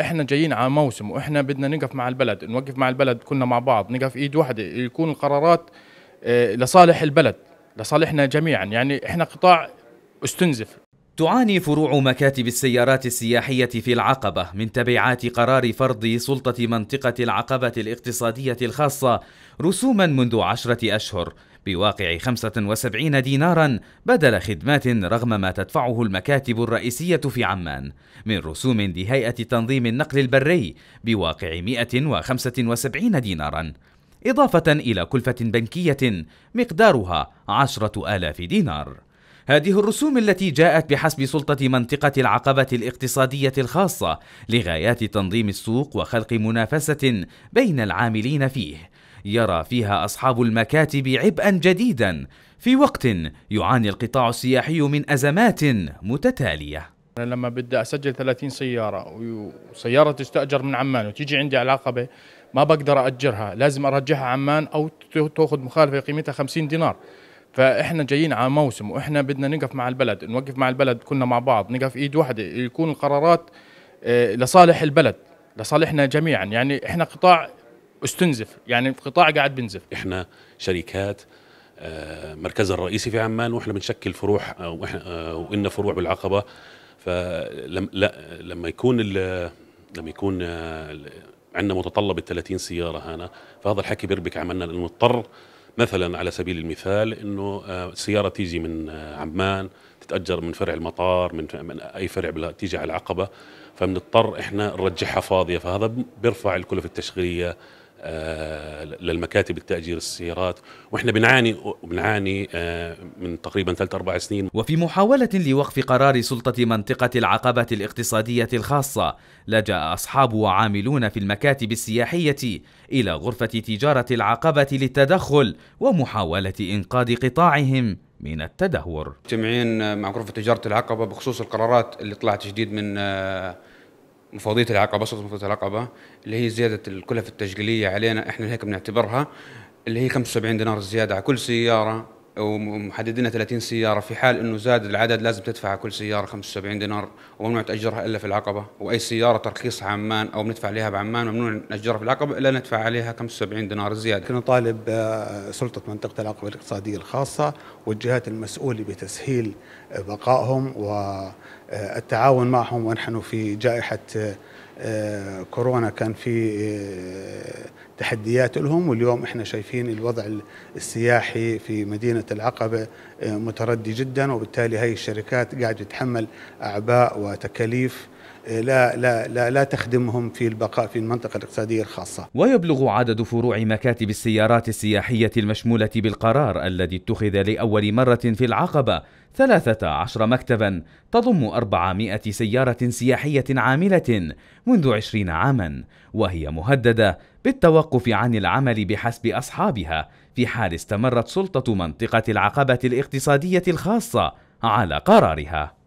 احنا جايين على موسم واحنا بدنا نقف مع البلد نوقف مع البلد كلنا مع بعض نقف ايد واحده يكون القرارات آه، لصالح البلد لصالحنا جميعا يعني احنا قطاع استنزف تعاني فروع مكاتب السيارات السياحية في العقبة من تبعات قرار فرض سلطة منطقة العقبة الاقتصادية الخاصة رسوما منذ عشرة أشهر بواقع 75 دينارا بدل خدمات رغم ما تدفعه المكاتب الرئيسية في عمان من رسوم لهيئة تنظيم النقل البري بواقع 175 دينارا إضافة إلى كلفة بنكية مقدارها عشرة آلاف دينار هذه الرسوم التي جاءت بحسب سلطة منطقة العقبة الاقتصادية الخاصة لغايات تنظيم السوق وخلق منافسة بين العاملين فيه يرى فيها أصحاب المكاتب عبئا جديدا في وقت يعاني القطاع السياحي من أزمات متتالية أنا لما بدي أسجل 30 سيارة وسيارة تستأجر من عمان وتيجي عندي على العقبة ما بقدر أجرها لازم أرجعها عمان أو تأخذ مخالفة قيمتها 50 دينار فاحنا جايين على موسم واحنا بدنا نقف مع البلد نوقف مع البلد كلنا مع بعض نقف ايد واحده يكون القرارات آه، لصالح البلد لصالحنا جميعا يعني احنا قطاع استنزف يعني القطاع قاعد بنزف احنا شركات آه، مركزها الرئيسي في عمان واحنا بنشكل فروع آه، واحنا آه، وإن فروع بالعقبه فلما لا لما يكون لما يكون عندنا متطلب ال 30 سياره هنا فهذا الحكي بيربك عملنا لانه نضطر مثلا على سبيل المثال انه سياره تيجي من عمان تتاجر من فرع المطار من, من اي فرع تيجي على العقبه فبنضطر احنا نرجعها فاضيه فهذا بيرفع الكلفه التشغيليه آه، للمكاتب التأجير السيارات وإحنا بنعاني بنعاني آه، من تقريبا ثلاث أربع سنين وفي محاولة لوقف قرار سلطة منطقة العقبة الاقتصادية الخاصة لجأ أصحاب وعاملون في المكاتب السياحية إلى غرفة تجارة العقبة للتدخل ومحاولة إنقاذ قطاعهم من التدهور جمعين مع غرفة تجارة العقبة بخصوص القرارات اللي طلعت جديد من آه، مفوضيه العقبه سلطه مفوضيه العقبه اللي هي زياده الكلف التشغيليه علينا احنا هيك بنعتبرها اللي هي 75 دينار زياده على كل سياره ومحددين 30 سياره في حال انه زاد العدد لازم تدفع كل سياره 75 دينار وممنوع تاجرها الا في العقبه واي سياره ترخيص عمان او بندفع عليها بعمان ممنوع ناجرها في العقبه الا ندفع عليها 75 دينار زياده. كنا طالب آه، سلطه منطقه العقبه الاقتصاديه الخاصه والجهات المسؤوله بتسهيل آه، بقائهم والتعاون معهم ونحن في جائحه آه، آه، كورونا كان في آه، تحديات لهم واليوم احنا شايفين الوضع السياحي في مدينة العقبة آه، متردي جدا وبالتالي هاي الشركات قاعدة تتحمل أعباء وتكاليف لا لا لا لا تخدمهم في البقاء في المنطقه الاقتصاديه الخاصه. ويبلغ عدد فروع مكاتب السيارات السياحيه المشموله بالقرار الذي اتخذ لاول مره في العقبه 13 مكتبا تضم 400 سياره سياحيه عامله منذ 20 عاما وهي مهدده بالتوقف عن العمل بحسب اصحابها في حال استمرت سلطه منطقه العقبه الاقتصاديه الخاصه على قرارها.